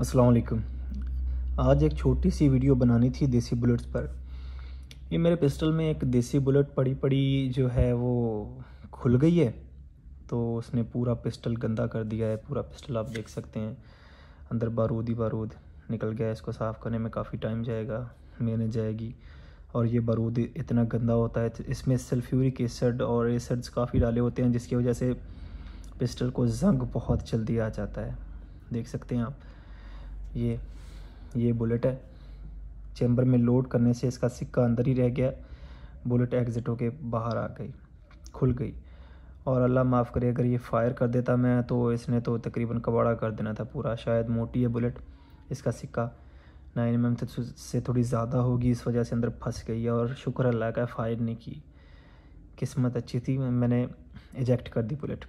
असलकम आज एक छोटी सी वीडियो बनानी थी देसी बुलेट्स पर ये मेरे पिस्टल में एक देसी बुलेट पड़ी पड़ी जो है वो खुल गई है तो उसने पूरा पिस्टल गंदा कर दिया है पूरा पिस्टल आप देख सकते हैं अंदर बारूद ही बारूद निकल गया है इसको साफ़ करने में काफ़ी टाइम जाएगा मेहनत जाएगी और ये बारूद इतना गंदा होता है तो इसमें सल्फ्यूरिक एसड और एसड्स काफ़ी डाले होते हैं जिसकी वजह से पिस्टल को जंग बहुत जल्दी आ जाता है देख सकते हैं आप ये ये बुलेट है चैम्बर में लोड करने से इसका सिक्का अंदर ही रह गया बुलेट एग्ज़िट होके बाहर आ गई खुल गई और अल्लाह माफ़ करे अगर ये फ़ायर कर देता मैं तो इसने तो तकरीबन कबाड़ा कर देना था पूरा शायद मोटी है बुलेट इसका सिक्का नाइन एम एम से थोड़ी ज़्यादा होगी इस वजह से अंदर फंस गई और शुक्र अल्लाह का फ़ायर नहीं की किस्मत अच्छी थी मैंने इजेक्ट कर दी बुलेट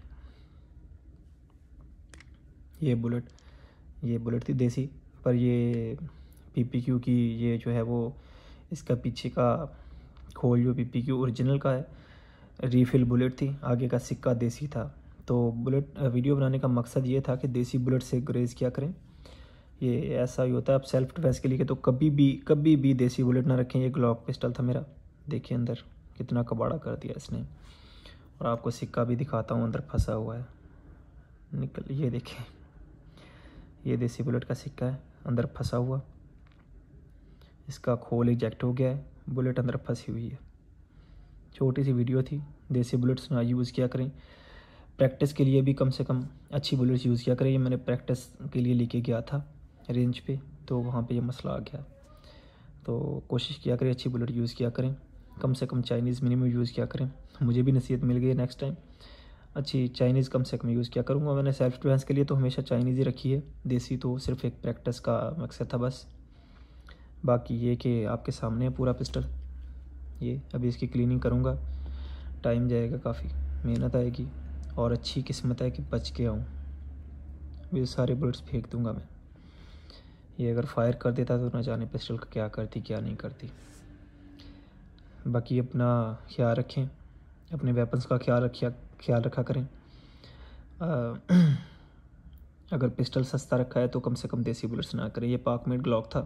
ये बुलेट ये बुलेट थी देसी पर ये पी की ये जो है वो इसका पीछे का खोल जो पी पी ओरिजिनल का है रीफिल बुलेट थी आगे का सिक्का देसी था तो बुलेट वीडियो बनाने का मकसद ये था कि देसी बुलेट से ग्रेज़ क्या करें ये ऐसा ही होता है आप सेल्फ डिफेंस के लिए तो कभी भी कभी भी देसी बुलेट ना रखें ये ग्लॉक पिस्टल था मेरा देखिए अंदर कितना कबाड़ा कर दिया इसने और आपको सिक्का भी दिखाता हूँ अंदर फंसा हुआ है निकल ये देखें ये देसी बुलेट का सिक्का है अंदर फंसा हुआ इसका खोल इजेक्ट हो गया है बुलेट अंदर फंसी हुई है छोटी सी वीडियो थी देसी बुलेट्स ना यूज़ किया करें प्रैक्टिस के लिए भी कम से कम अच्छी बुलेट्स यूज़ किया करें ये मैंने प्रैक्टिस के लिए लेके गया था रेंज पे तो वहाँ पे ये मसला आ गया तो कोशिश किया करें अच्छी बुलेट यूज़ किया करें कम से कम चाइनीज़ मिनिमम यूज़ किया करें मुझे भी नसीहत मिल गई है नेक्स्ट टाइम अच्छी चाइनीज़ कम से कम यूज़ किया करूँगा मैंने सेल्फ डिफेंस के लिए तो हमेशा चाइनीज़ ही रखी है देसी तो सिर्फ एक प्रैक्टिस का मकसद था बस बाकी ये कि आपके सामने है पूरा पिस्टल ये अभी इसकी क्लीनिंग करूँगा टाइम जाएगा काफ़ी मेहनत आएगी और अच्छी किस्मत है कि बच के आऊँ ये सारे बुलेट्स फेंक दूँगा मैं ये अगर फायर कर देता तो ना जाने पिस्टल का क्या करती क्या नहीं करती बाकी अपना ख्याल रखें अपने वेपन्स का ख्याल रखिए ख्याल रखा करें आ, अगर पिस्टल सस्ता रखा है तो कम से कम देसी बुलेट्स ना करें ये पाक मेड ग्लॉक था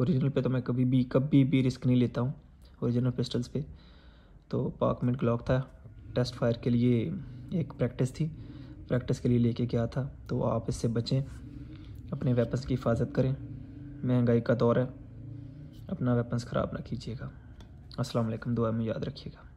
ओरिजिनल पे तो मैं कभी भी कभी भी रिस्क नहीं लेता हूँ ओरिजिनल पिस्टल्स पे तो पाक मेड ग्लॉक था टेस्ट फायर के लिए एक प्रैक्टिस थी प्रैक्टिस के लिए लेके गया था तो आप इससे बचें अपने वेपन्स की हिफाजत करें महंगाई का दौर है अपना वेपन्स ख़राब ना कीजिएगा असलम दुआ में याद रखिएगा